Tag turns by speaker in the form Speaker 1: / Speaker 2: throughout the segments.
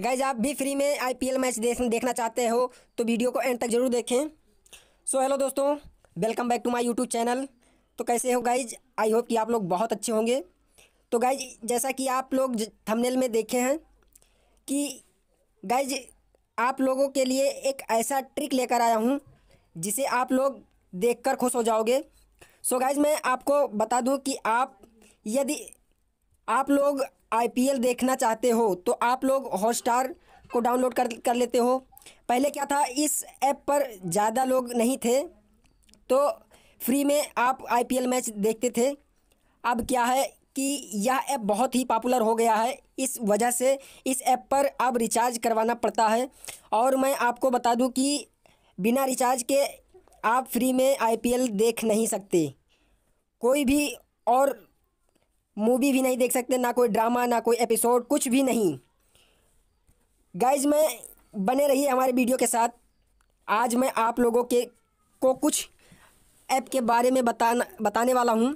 Speaker 1: guys आप भी free में आईपीएल मैच देखना चाहते हो तो वीडियो को एंड तक जरूर देखें सो so, हेलो दोस्तों welcome back to my YouTube channel तो कैसे हो गाइज आई होप कि आप लोग बहुत अच्छे होंगे तो गाइज जैसा कि आप लोग थंबनेल में देखे हैं कि गाइज आप लोगों के लिए एक ऐसा ट्रिक लेकर आया हूँ जिसे आप लोग कर खुश हो जाओगे सो so, गाइज मैं आपको बता दूँ कि आप यदि आप लोग आईपीएल देखना चाहते हो तो आप लोग हॉटस्टार को डाउनलोड कर कर लेते हो पहले क्या था इस ऐप पर ज़्यादा लोग नहीं थे तो फ्री में आप आईपीएल मैच देखते थे अब क्या है कि यह ऐप बहुत ही पॉपुलर हो गया है इस वजह से इस ऐप पर अब रिचार्ज करवाना पड़ता है और मैं आपको बता दूं कि बिना रिचार्ज के आप फ्री में आईपीएल देख नहीं सकते कोई भी और मूवी भी नहीं देख सकते ना कोई ड्रामा ना कोई एपिसोड कुछ भी नहीं गाइज मैं बने रही हमारे वीडियो के साथ आज मैं आप लोगों के को कुछ ऐप के बारे में बताना बताने वाला हूँ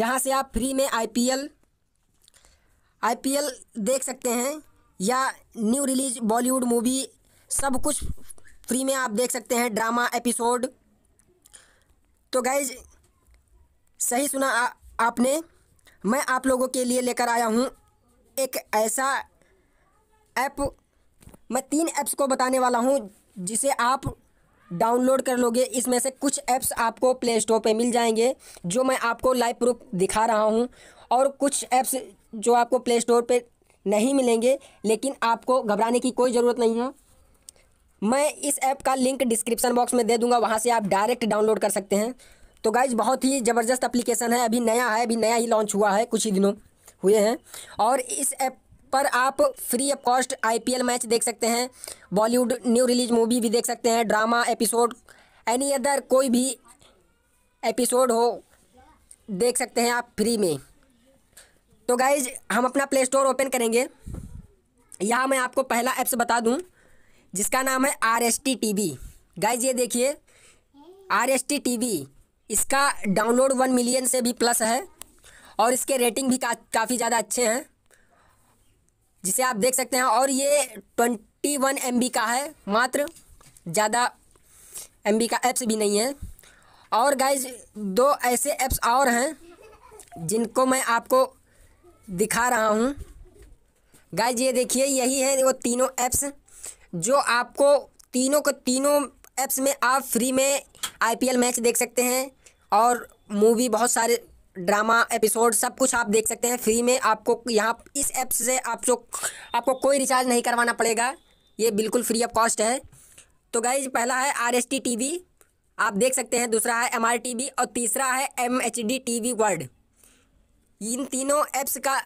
Speaker 1: जहाँ से आप फ्री में आईपीएल आईपीएल देख सकते हैं या न्यू रिलीज बॉलीवुड मूवी सब कुछ फ्री में आप देख सकते हैं ड्रामा एपिसोड तो गाइज सही सुना आ, आपने मैं आप लोगों के लिए लेकर आया हूँ एक ऐसा ऐप मैं तीन ऐप्स को बताने वाला हूँ जिसे आप डाउनलोड कर लोगे इसमें से कुछ ऐप्स आपको प्ले स्टोर पर मिल जाएंगे जो मैं आपको लाइव प्रूफ दिखा रहा हूँ और कुछ ऐप्स जो आपको प्ले स्टोर पर नहीं मिलेंगे लेकिन आपको घबराने की कोई ज़रूरत नहीं है मैं इस ऐप का लिंक डिस्क्रिप्शन बॉक्स में दे दूंगा वहाँ से आप डायरेक्ट डाउनलोड कर सकते हैं तो गाइज बहुत ही ज़बरदस्त एप्लीकेशन है अभी नया है अभी नया ही लॉन्च हुआ है कुछ ही दिनों हुए हैं और इस ऐप पर आप free of cost IPL match देख सकते हैं बॉलीवुड न्यू रिलीज मूवी भी देख सकते हैं ड्रामा एपिसोड एनी अदर कोई भी एपिसोड हो देख सकते हैं आप फ्री में तो गाइज हम अपना प्ले स्टोर ओपन करेंगे यहाँ मैं आपको पहला ऐप्स बता दूँ जिसका नाम है R S T T V guys ये देखिए R S T T V इसका डाउनलोड वन मिलियन से भी प्लस है और इसके रेटिंग भी का, काफ़ी ज़्यादा अच्छे हैं जिसे आप देख सकते हैं और ये ट्वेंटी वन एम का है मात्र ज़्यादा एम का एप्स भी नहीं है और गाइज दो ऐसे ऐप्स और हैं जिनको मैं आपको दिखा रहा हूँ गाइज ये देखिए यही है वो तीनों ऐप्स जो आपको तीनों के तीनों ऐप्स में आप फ्री में आईपीएल मैच देख सकते हैं और मूवी बहुत सारे ड्रामा एपिसोड सब कुछ आप देख सकते हैं फ्री में आपको यहाँ इस ऐप से आप आपको कोई रिचार्ज नहीं करवाना पड़ेगा ये बिल्कुल फ्री ऑफ कॉस्ट है तो गाइज पहला है R S T T V आप देख सकते हैं दूसरा है एम आर टी वी और तीसरा है M H D T V world इन तीनों ऐप्स का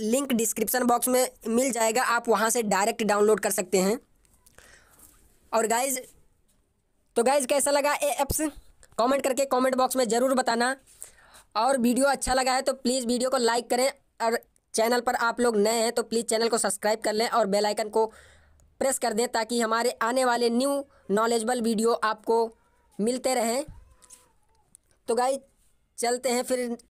Speaker 1: लिंक डिस्क्रिप्शन बॉक्स में मिल जाएगा आप वहाँ से डायरेक्ट डाउनलोड कर सकते हैं और गाइज तो गाइज कैसा लगा ये ऐप्स कमेंट करके कमेंट बॉक्स में ज़रूर बताना और वीडियो अच्छा लगा है तो प्लीज़ वीडियो को लाइक करें और चैनल पर आप लोग नए हैं तो प्लीज़ चैनल को सब्सक्राइब कर लें और बेल आइकन को प्रेस कर दें ताकि हमारे आने वाले न्यू नॉलेजबल वीडियो आपको मिलते रहें तो गाई चलते हैं फिर